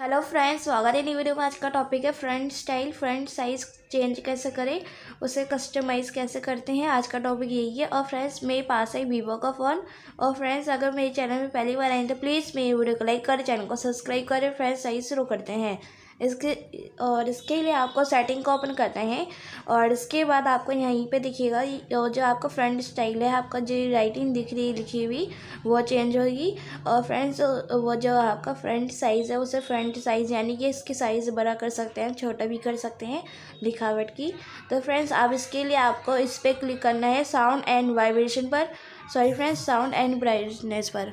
hello friends स्वागत है नई वीडियो में आज का टॉपिक है font style font size change कैसे करें उसे कस्टमाइज़ कैसे करते हैं आज का टॉपिक यही है और फ्रेंड्स मेरे पास है वीवो का फ़ोन और फ्रेंड्स अगर मेरे चैनल में पहली बार आए तो प्लीज़ मेरी वीडियो को लाइक करें चैनल को सब्सक्राइब करें फ्रेंड्स सही शुरू करते हैं इसके और इसके लिए आपको सेटिंग को ओपन करना है और इसके बाद आपको यहीं पे दिखेगा जो आपका फ्रंट स्टाइल है आपका जो राइटिंग दिख रही लिखी हुई वो चेंज होगी और फ्रेंड्स वो जो आपका फ्रंट साइज़ है उसे फ्रंट साइज़ यानी कि इसकी साइज़ बड़ा कर सकते हैं छोटा भी कर सकते हैं लिखावट की तो फ्रेंड्स आप इसके लिए आपको इस पर क्लिक करना है साउंड एंड वाइब्रेशन पर sorry friends sound and brightness पर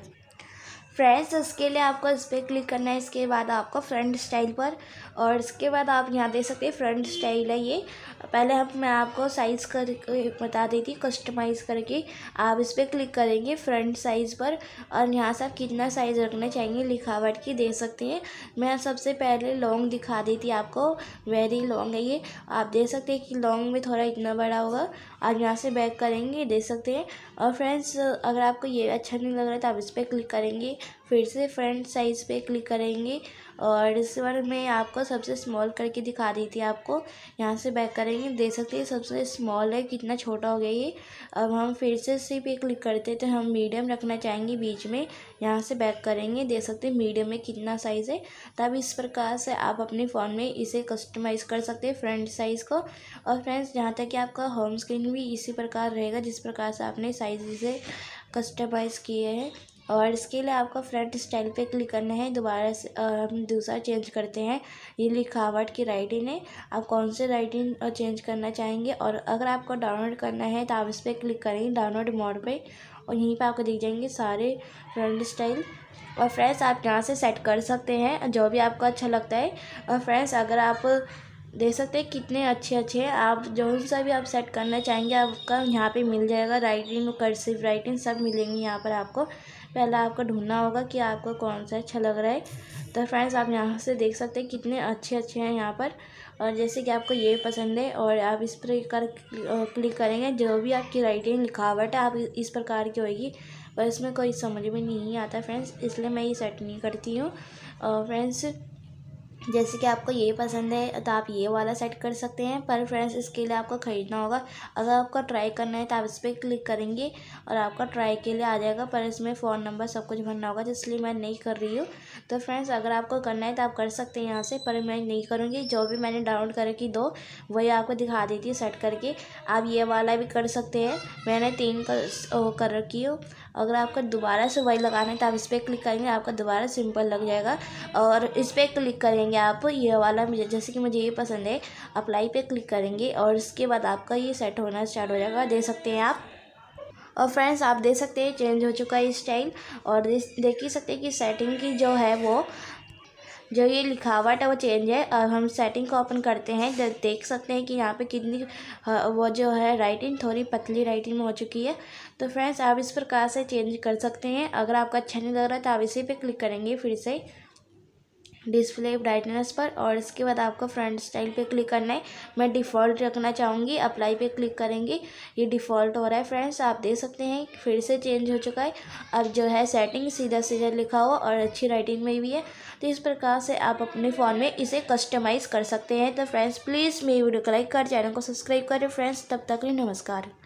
फ्रेंड्स इसके लिए आपको इस पर क्लिक करना है इसके बाद आपको फ्रंट स्टाइल पर और इसके बाद आप यहाँ देख सकते हैं फ्रंट स्टाइल है ये पहले हम मैं आपको साइज़ कर बता देती कस्टमाइज़ करके आप इस पर क्लिक करेंगे फ्रंट साइज़ पर और यहाँ से आप कितना साइज़ रखना चाहेंगे लिखावट की देख सकते हैं मैं सबसे पहले लॉन्ग दिखा देती आपको वेरी लॉन्ग है ये आप देख सकते हैं कि लॉन्ग में थोड़ा इतना बड़ा होगा आप यहाँ से बैक करेंगे देख सकते हैं और फ्रेंड्स अगर आपको ये अच्छा नहीं लग रहा है तो आप इस पर क्लिक करेंगे फिर से फ्रंट साइज़ पे क्लिक करेंगे और इस बार मैं आपको सबसे स्मॉल करके दिखा रही थी आपको यहाँ से बैक करेंगे देख सकते हैं सबसे स्मॉल है कितना छोटा हो गया ये अब हम फिर से इसी पे क्लिक करते तो हम मीडियम रखना चाहेंगे बीच में यहाँ से बैक करेंगे देख सकते हैं मीडियम में कितना साइज़ है तब इस प्रकार से आप अपने फ़ोन में इसे कस्टमाइज़ कर सकते हैं फ्रंट साइज़ को और फ्रेंड्स यहाँ तक कि आपका होम स्क्रीन भी इसी प्रकार रहेगा जिस प्रकार से आपने साइज इसे कस्टमाइज़ किए हैं और इसके लिए आपको फ्रंट स्टाइल पे क्लिक करना है दोबारा से हम दूसरा चेंज करते हैं ये लिखावट की राइटिंग है आप कौन से राइटिंग चेंज करना चाहेंगे और अगर आपको डाउनलोड करना है तो आप इस पर क्लिक करेंगे डाउनलोड मोड पे और यहीं पे आपको दिख जाएंगे सारे फ्रंट स्टाइल और फ्रेंड्स आप यहाँ से सेट कर सकते हैं जो भी आपको अच्छा लगता है और फ्रेंड्स अगर आप देख सकते हैं कितने अच्छे अच्छे हैं आप जो सा भी आप सेट करना चाहेंगे आपका यहाँ पे मिल जाएगा राइटिंग कर्सिव राइटिंग सब मिलेंगी यहाँ पर आपको पहला आपको ढूंढना होगा कि आपको कौन सा अच्छा लग रहा है तो फ्रेंड्स आप यहाँ से देख सकते हैं कितने अच्छे अच्छे हैं यहाँ पर और जैसे कि आपको ये पसंद है और आप इस पर कर क्लिक करेंगे जो भी आपकी राइटिंग लिखावट है आप इस प्रकार की होगी पर इसमें कोई समझ में नहीं आता फ्रेंड्स इसलिए मैं ये सेट नहीं करती हूँ फ्रेंड्स जैसे कि आपको ये पसंद है तो आप ये वाला सेट कर सकते हैं पर फ्रेंड्स इसके लिए आपको ख़रीदना होगा अगर आपको ट्राई करना है तो आप इस पर क्लिक करेंगे और आपका ट्राई के लिए आ जाएगा पर इसमें फ़ोन नंबर सब कुछ भरना होगा जिसलिए मैं नहीं कर रही हूँ तो फ्रेंड्स अगर आपको करना है तो आप कर सकते हैं यहाँ से पर मैं नहीं करूँगी जो भी मैंने डाउनलोड करके दो वही आपको दिखा देती है सेट करके आप ये वाला भी कर सकते हैं मैंने तीन कर, कर रखी हो अगर आपका दोबारा से वही लगाना है तो आप इस पर क्लिक करेंगे आपका दोबारा सिंपल लग जाएगा और इस पर क्लिक करेंगे आप ये वाला मुझे जैसे कि मुझे ये पसंद है अप्लाई पे क्लिक करेंगे और इसके बाद आपका ये सेट होना स्टार्ट हो जाएगा दे सकते हैं आप और फ्रेंड्स आप देख सकते हैं चेंज हो चुका है स्टाइल और देख ही सकते हैं कि सेटिंग की जो है वो जो ये लिखावट है वो चेंज है और हम सेटिंग को ओपन करते हैं जब देख सकते हैं कि यहाँ पे कितनी हाँ, वो जो है राइटिंग थोड़ी पतली राइटिंग में हो चुकी है तो फ्रेंड्स आप इस प्रकार से चेंज कर सकते हैं अगर आपको अच्छा नहीं लग रहा है तो आप इसी पे क्लिक करेंगे फिर से डिस्प्ले ब्राइटनेस पर और इसके बाद आपको फ्रंट स्टाइल पे क्लिक करना है मैं डिफ़ॉल्ट रखना चाहूँगी अप्लाई पे क्लिक करेंगे ये डिफ़ॉल्ट हो रहा है फ्रेंड्स आप देख सकते हैं फिर से चेंज हो चुका है अब जो है सेटिंग सीधा सीधा लिखा हुआ और अच्छी राइटिंग में भी है तो इस प्रकार से आप अपने फ़ोन में इसे कस्टमाइज़ कर सकते हैं तो फ्रेंड्स प्लीज़ मेरी वीडियो को लाइक कर चैनल को सब्सक्राइब करें फ्रेंड्स तब तक लिए नमस्कार